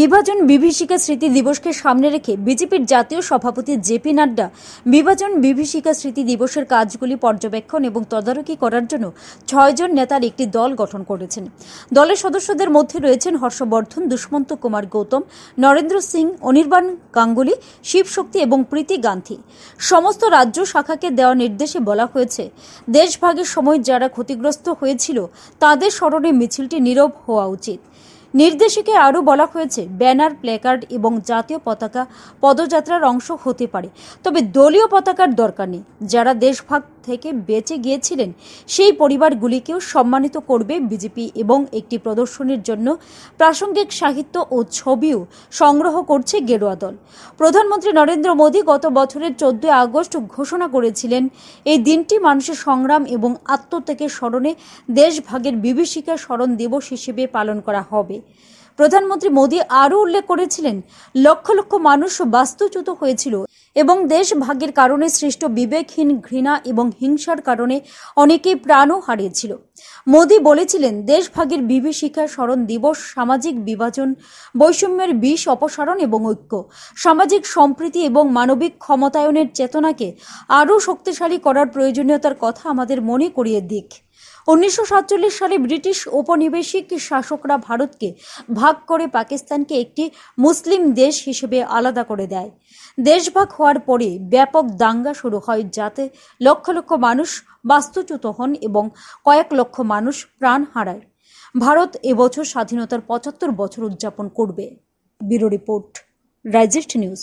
বিভাজন বিভীষিকা স্মৃতি দিবসকে সামনে রেখে বিজেপির জাতীয় সভাপতি জেপি নাড্ডা বিভাজন বিভীষিকা স্মৃতি দিবসের কাজগুলি পর্যবেক্ষণ এবং তদারকি করার জন্য ছয়জন নেতার একটি দল গঠন করেছেন দলের সদস্যদের মধ্যে রয়েছেন হর্ষবর্ধন দুষ্মন্ত কুমার গৌতম নরেন্দ্র সিং অনির্বাণ গাঙ্গুলি শিবশক্তি এবং প্রীতি গান্ধী সমস্ত রাজ্য শাখাকে দেওয়া নির্দেশে বলা হয়েছে দেশভাগের সময় যারা ক্ষতিগ্রস্ত হয়েছিল তাদের স্মরণে মিছিলটি নীরব হওয়া উচিত নির্দেশিকে আরও বলা হয়েছে ব্যানার প্লেকার্ড এবং জাতীয় পতাকা পদযাত্রার অংশ হতে পারে তবে দলীয় পতাকার দরকার নেই যারা দেশভাগ থেকে বেঁচে গিয়েছিলেন সেই পরিবারগুলিকেও সম্মানিত করবে বিজেপি এবং একটি প্রদর্শনীর জন্য প্রাসঙ্গিক সাহিত্য ও ছবিও সংগ্রহ করছে গেরুয়া দল প্রধানমন্ত্রী নরেন্দ্র মোদী গত বছরের চোদ্দই আগস্ট ঘোষণা করেছিলেন এই দিনটি মানুষের সংগ্রাম এবং আত্মত্যাগের স্মরণে দেশভাগের বিভীষিকা স্মরণ দিবস হিসেবে পালন করা হবে প্রধানমন্ত্রী মোদী আরও উল্লেখ করেছিলেন লক্ষ লক্ষ মানুষ বাস্তুচ্যুত হয়েছিল এবং দেশ ভাগের কারণে সৃষ্ট বিবেকহীন ঘৃণা এবং হিংসার কারণে অনেকেই প্রাণও হারিয়েছিল মোদী বলেছিলেন দেশভাগের বিভীষিকা স্মরণ দিবস সামাজিক বিভাজন বৈষম্যের বিষ অপসারণ এবং ঐক্য সামাজিক সম্প্রীতি এবং মানবিক ক্ষমতায়নের চেতনাকে আরও শক্তিশালী করার প্রয়োজনীয়তার কথা আমাদের মনে করিয়ে দিক উনিশশো সালে ব্রিটিশ ঔপনিবেশিক শাসকরা ভারতকে ভাগ করে পাকিস্তানকে একটি মুসলিম দেশ হিসেবে আলাদা করে দেয় দেশভাগ হওয়ার পরে ব্যাপক দাঙ্গা শুরু হয় যাতে লক্ষ লক্ষ মানুষ বাস্তুচ্যুত হন এবং কয়েক লক্ষ মানুষ প্রাণ হারায় ভারত এবছর স্বাধীনতার পঁচাত্তর বছর উদযাপন করবে ব্যুরো রিপোর্ট রাইজেস্ট নিউজ